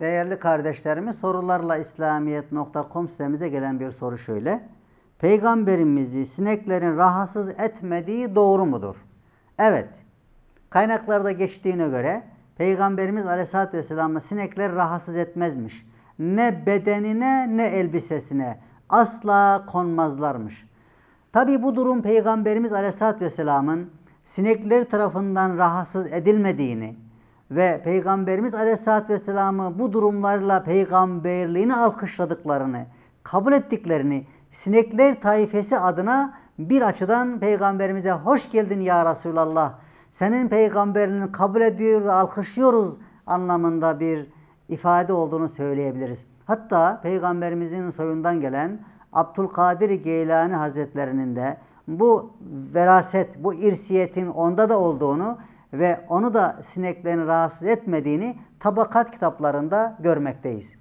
Değerli kardeşlerimiz sorularla İslamiyet.com sitemize gelen bir soru şöyle. Peygamberimizi sineklerin rahatsız etmediği doğru mudur? Evet. Kaynaklarda geçtiğine göre Peygamberimiz Aleyhisselatü Vesselam'ı sinekler rahatsız etmezmiş. Ne bedenine ne elbisesine asla konmazlarmış. Tabi bu durum Peygamberimiz Aleyhisselatü Vesselam'ın sinekler tarafından rahatsız edilmediğini, ve Peygamberimiz Aleyhisselatü Vesselam'ı bu durumlarla peygamberliğini alkışladıklarını, kabul ettiklerini sinekler taifesi adına bir açıdan Peygamberimize hoş geldin ya Resulallah, senin Peygamberliğini kabul ediyor ve alkışlıyoruz anlamında bir ifade olduğunu söyleyebiliriz. Hatta Peygamberimizin soyundan gelen Abdülkadir Geylani Hazretlerinin de bu veraset, bu irsiyetin onda da olduğunu ve onu da sineklerin rahatsız etmediğini tabakat kitaplarında görmekteyiz.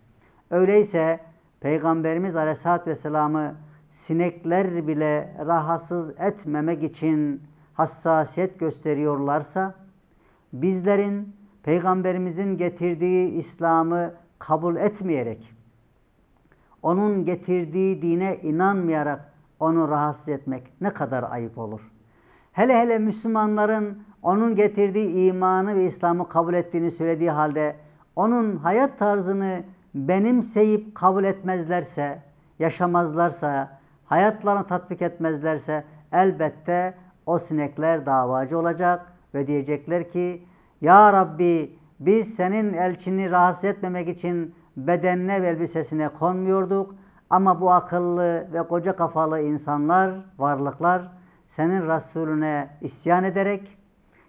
Öyleyse Peygamberimiz Aleyhisselatü Vesselam'ı sinekler bile rahatsız etmemek için hassasiyet gösteriyorlarsa bizlerin Peygamberimizin getirdiği İslam'ı kabul etmeyerek onun getirdiği dine inanmayarak onu rahatsız etmek ne kadar ayıp olur.'' hele hele Müslümanların onun getirdiği imanı ve İslam'ı kabul ettiğini söylediği halde onun hayat tarzını benimseyip kabul etmezlerse, yaşamazlarsa, hayatlarına tatbik etmezlerse elbette o sinekler davacı olacak ve diyecekler ki Ya Rabbi biz senin elçini rahatsız etmemek için bedenine ve elbisesine konmuyorduk ama bu akıllı ve koca kafalı insanlar, varlıklar senin Resulüne isyan ederek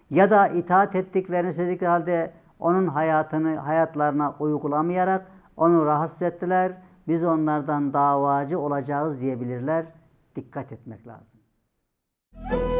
ya da itaat ettiklerini söyledikleri halde onun hayatını hayatlarına uygulamayarak onu rahatsız ettiler. Biz onlardan davacı olacağız diyebilirler. Dikkat etmek lazım. Müzik